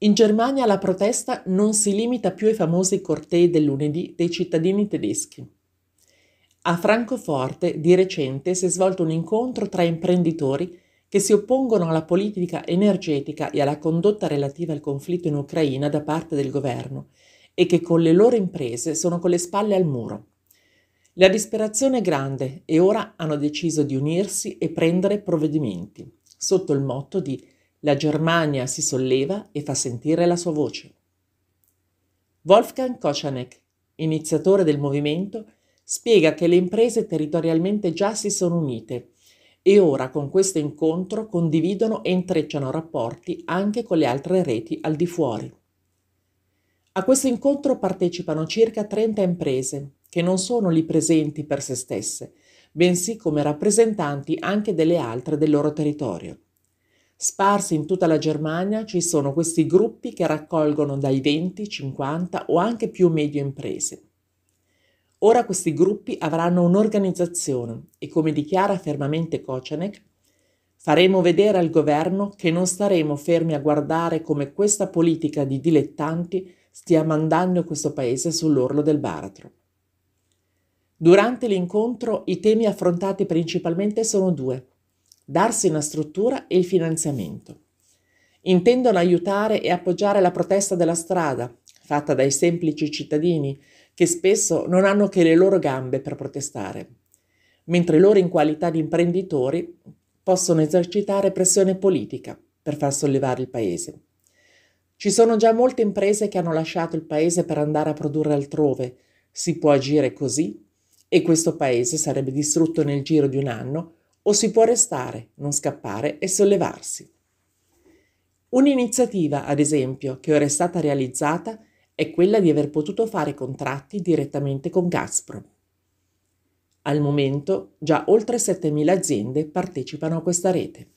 In Germania la protesta non si limita più ai famosi cortei del lunedì dei cittadini tedeschi. A Francoforte di recente si è svolto un incontro tra imprenditori che si oppongono alla politica energetica e alla condotta relativa al conflitto in Ucraina da parte del governo e che con le loro imprese sono con le spalle al muro. La disperazione è grande e ora hanno deciso di unirsi e prendere provvedimenti sotto il motto di la Germania si solleva e fa sentire la sua voce. Wolfgang Kochanek, iniziatore del movimento, spiega che le imprese territorialmente già si sono unite e ora con questo incontro condividono e intrecciano rapporti anche con le altre reti al di fuori. A questo incontro partecipano circa 30 imprese che non sono lì presenti per se stesse, bensì come rappresentanti anche delle altre del loro territorio. Sparsi in tutta la Germania ci sono questi gruppi che raccolgono dai 20, 50 o anche più medio imprese. Ora questi gruppi avranno un'organizzazione e come dichiara fermamente Kocenek, faremo vedere al governo che non staremo fermi a guardare come questa politica di dilettanti stia mandando questo paese sull'orlo del baratro. Durante l'incontro i temi affrontati principalmente sono due darsi una struttura e il finanziamento. Intendono aiutare e appoggiare la protesta della strada, fatta dai semplici cittadini, che spesso non hanno che le loro gambe per protestare, mentre loro in qualità di imprenditori possono esercitare pressione politica per far sollevare il paese. Ci sono già molte imprese che hanno lasciato il paese per andare a produrre altrove. Si può agire così e questo paese sarebbe distrutto nel giro di un anno o si può restare, non scappare e sollevarsi. Un'iniziativa, ad esempio, che ora è stata realizzata è quella di aver potuto fare contratti direttamente con Gazprom. Al momento già oltre 7.000 aziende partecipano a questa rete.